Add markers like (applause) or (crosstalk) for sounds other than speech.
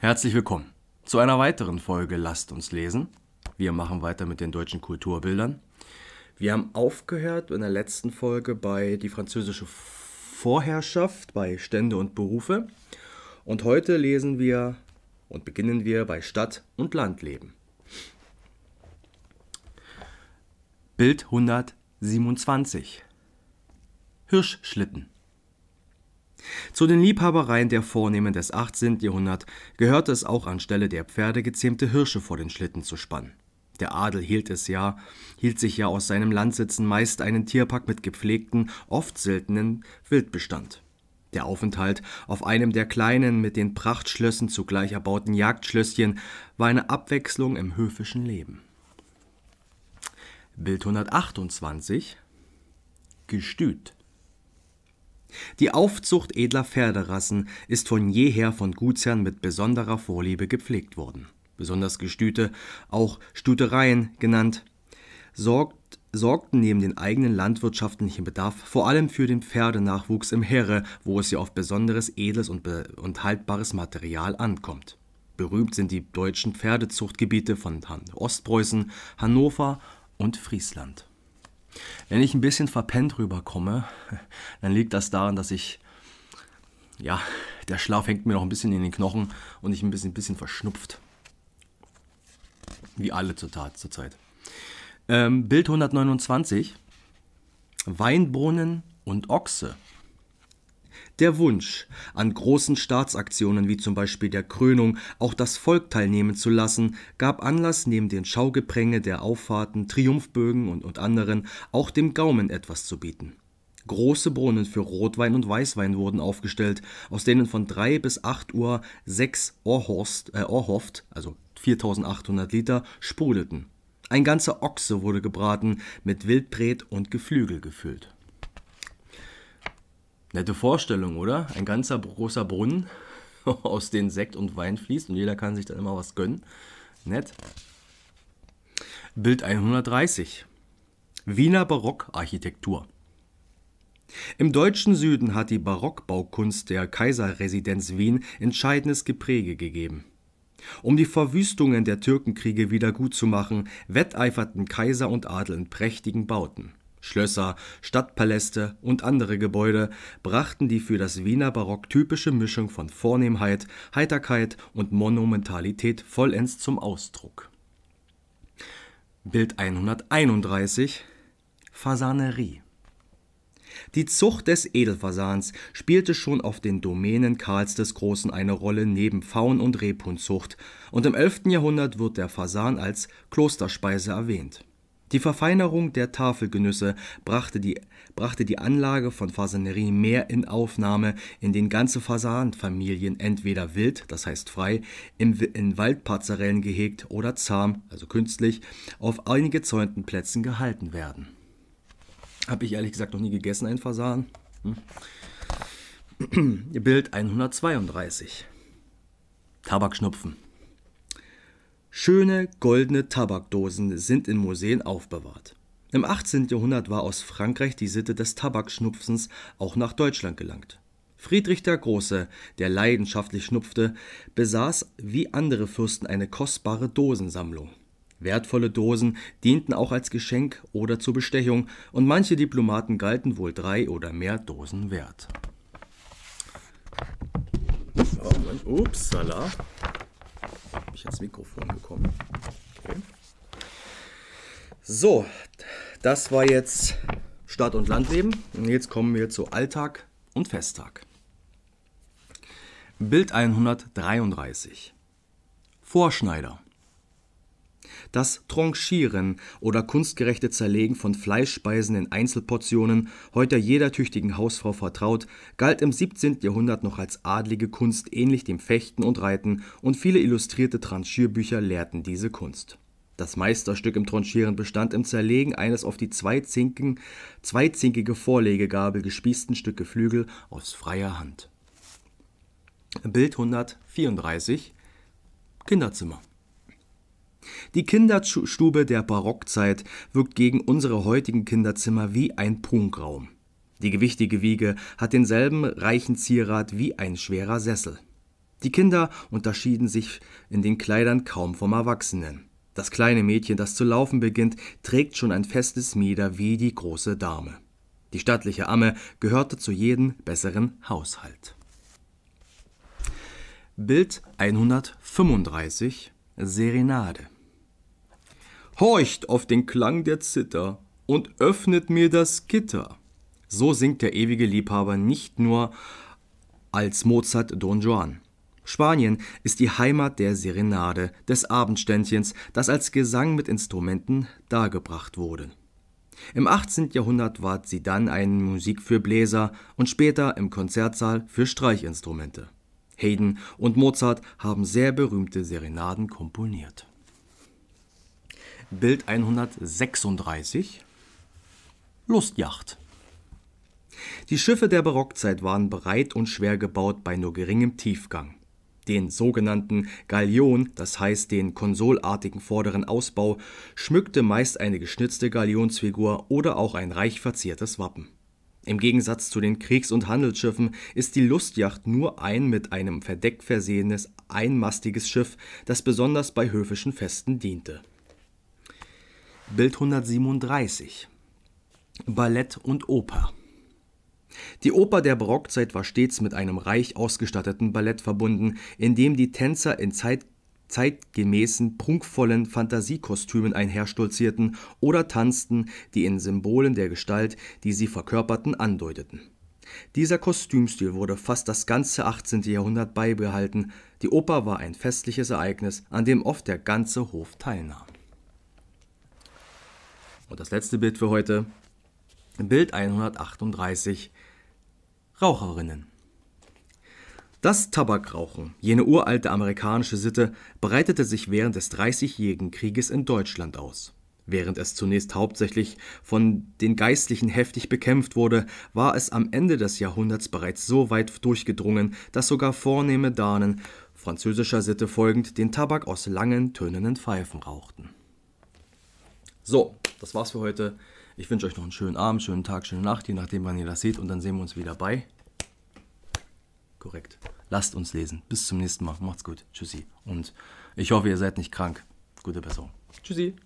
Herzlich willkommen zu einer weiteren Folge Lasst uns lesen. Wir machen weiter mit den deutschen Kulturbildern. Wir haben aufgehört in der letzten Folge bei die französische Vorherrschaft, bei Stände und Berufe. Und heute lesen wir und beginnen wir bei Stadt- und Landleben. Bild 127 Hirschschlitten Zu den Liebhabereien der Vornehmen des 18. Jahrhunderts gehörte es auch anstelle der Pferde gezähmte Hirsche vor den Schlitten zu spannen. Der Adel hielt es ja, hielt sich ja aus seinem Landsitzen meist einen Tierpark mit gepflegten, oft seltenen Wildbestand. Der Aufenthalt auf einem der kleinen, mit den Prachtschlössen zugleich erbauten Jagdschlösschen war eine Abwechslung im höfischen Leben. Bild 128 Gestüt Die Aufzucht edler Pferderassen ist von jeher von Gutsherren mit besonderer Vorliebe gepflegt worden. Besonders Gestüte, auch Stütereien genannt, sorgt, sorgten neben den eigenen landwirtschaftlichen Bedarf vor allem für den Pferdenachwuchs im Heere, wo es ja auf besonderes edles und, und haltbares Material ankommt. Berühmt sind die deutschen Pferdezuchtgebiete von Ostpreußen, Hannover, und Friesland. Wenn ich ein bisschen verpennt rüberkomme, (laughs) dann liegt das daran, dass ich, ja, der Schlaf hängt mir noch ein bisschen in den Knochen und ich ein bisschen, ein bisschen verschnupft. Wie alle zur Tat, zurzeit. Ähm, Bild 129. Weinbohnen und Ochse. Der Wunsch, an großen Staatsaktionen wie zum Beispiel der Krönung auch das Volk teilnehmen zu lassen, gab Anlass, neben den Schaugepränge der Auffahrten, Triumphbögen und, und anderen auch dem Gaumen etwas zu bieten. Große Brunnen für Rotwein und Weißwein wurden aufgestellt, aus denen von 3 bis 8 Uhr sechs Orhorst, äh Orhoft, also 4800 Liter, sprudelten. Ein ganzer Ochse wurde gebraten, mit Wildbret und Geflügel gefüllt. Nette Vorstellung, oder? Ein ganzer großer Brunnen, (laughs) aus dem Sekt und Wein fließt und jeder kann sich dann immer was gönnen. Nett. Bild 130. Wiener Barockarchitektur. Im deutschen Süden hat die Barockbaukunst der Kaiserresidenz Wien entscheidendes Gepräge gegeben. Um die Verwüstungen der Türkenkriege wieder gut zu machen, wetteiferten Kaiser und Adel in prächtigen Bauten. Schlösser, Stadtpaläste und andere Gebäude brachten die für das Wiener Barock typische Mischung von Vornehmheit, Heiterkeit und Monumentalität vollends zum Ausdruck. Bild 131 Fasanerie die Zucht des Edelfasans spielte schon auf den Domänen Karls des Großen eine Rolle neben Faun- und Rebhundzucht, und im 11. Jahrhundert wird der Fasan als Klosterspeise erwähnt die Verfeinerung der Tafelgenüsse brachte die, brachte die Anlage von Fasanerie mehr in Aufnahme, in indem ganze Fasanenfamilien entweder wild, das heißt frei, im, in Waldparzerellen gehegt oder zahm, also künstlich, auf einige zäunten Plätzen gehalten werden. Habe ich ehrlich gesagt noch nie gegessen, ein Fasan. Hm. (clears throat) Bild 132. Tabakschnupfen. Schöne goldene Tabakdosen sind in Museen aufbewahrt. Im 18. Jahrhundert war aus Frankreich die Sitte des Tabakschnupfens auch nach Deutschland gelangt. Friedrich der Große, der leidenschaftlich schnupfte, besaß wie andere Fürsten eine kostbare Dosensammlung. Wertvolle Dosen dienten auch als Geschenk oder zur Bestechung und manche Diplomaten galten wohl drei oder mehr Dosen wert. Oh, Upsala ich ans Mikrofon gekommen. Okay. So, das war jetzt Stadt- und Landleben. Und jetzt kommen wir zu Alltag und Festtag. Bild 133. Vorschneider das Tranchieren oder kunstgerechte Zerlegen von Fleischspeisen in Einzelportionen, heute jeder tüchtigen Hausfrau vertraut, galt im 17. Jahrhundert noch als adlige Kunst ähnlich dem Fechten und Reiten und viele illustrierte Tranchierbücher lehrten diese Kunst. Das Meisterstück im Tranchieren bestand im Zerlegen eines auf die zweizinken, zweizinkige Vorlegegabel gespießten Stück Geflügel aus freier Hand. Bild 134 Kinderzimmer. Die Kinderstube der Barockzeit wirkt gegen unsere heutigen Kinderzimmer wie ein Prunkraum. Die gewichtige Wiege hat denselben reichen Zierat wie ein schwerer Sessel. Die Kinder unterschieden sich in den Kleidern kaum vom Erwachsenen. Das kleine Mädchen, das zu laufen beginnt, trägt schon ein festes Mieder wie die große Dame. Die stattliche Amme gehörte zu jedem besseren Haushalt. Bild 135 Serenade Horcht auf den Klang der Zither und öffnet mir das Gitter. So singt der ewige Liebhaber nicht nur als Mozart Don Juan. Spanien ist die Heimat der Serenade, des Abendständchens, das als Gesang mit Instrumenten dargebracht wurde. Im 18. Jahrhundert ward sie dann eine Musik für Bläser und später im Konzertsaal für Streichinstrumente. Haydn und Mozart haben sehr berühmte Serenaden komponiert. Bild 136 Lustjacht. Die Schiffe der Barockzeit waren breit und schwer gebaut bei nur geringem Tiefgang. Den sogenannten Galion, das heißt den konsolartigen vorderen Ausbau, schmückte meist eine geschnitzte Galionsfigur oder auch ein reich verziertes Wappen. Im Gegensatz zu den Kriegs- und Handelsschiffen ist die Lustjacht nur ein mit einem Verdeck versehenes einmastiges Schiff, das besonders bei höfischen Festen diente. Bild 137. Ballett und Oper. Die Oper der Barockzeit war stets mit einem reich ausgestatteten Ballett verbunden, in dem die Tänzer in Zeit, zeitgemäßen, prunkvollen Fantasiekostümen einherstolzierten oder tanzten, die in Symbolen der Gestalt, die sie verkörperten, andeuteten. Dieser Kostümstil wurde fast das ganze 18. Jahrhundert beibehalten. Die Oper war ein festliches Ereignis, an dem oft der ganze Hof teilnahm. Und das letzte Bild für heute, Bild 138, Raucherinnen. Das Tabakrauchen, jene uralte amerikanische Sitte, breitete sich während des Dreißigjährigen Krieges in Deutschland aus. Während es zunächst hauptsächlich von den Geistlichen heftig bekämpft wurde, war es am Ende des Jahrhunderts bereits so weit durchgedrungen, dass sogar vornehme Danen, französischer Sitte folgend, den Tabak aus langen, tönenden Pfeifen rauchten. So, das war's für heute. Ich wünsche euch noch einen schönen Abend, schönen Tag, schöne Nacht, je nachdem, wann ihr das seht. Und dann sehen wir uns wieder bei. Korrekt. Lasst uns lesen. Bis zum nächsten Mal. Macht's gut. Tschüssi. Und ich hoffe, ihr seid nicht krank. Gute Besserung. Tschüssi.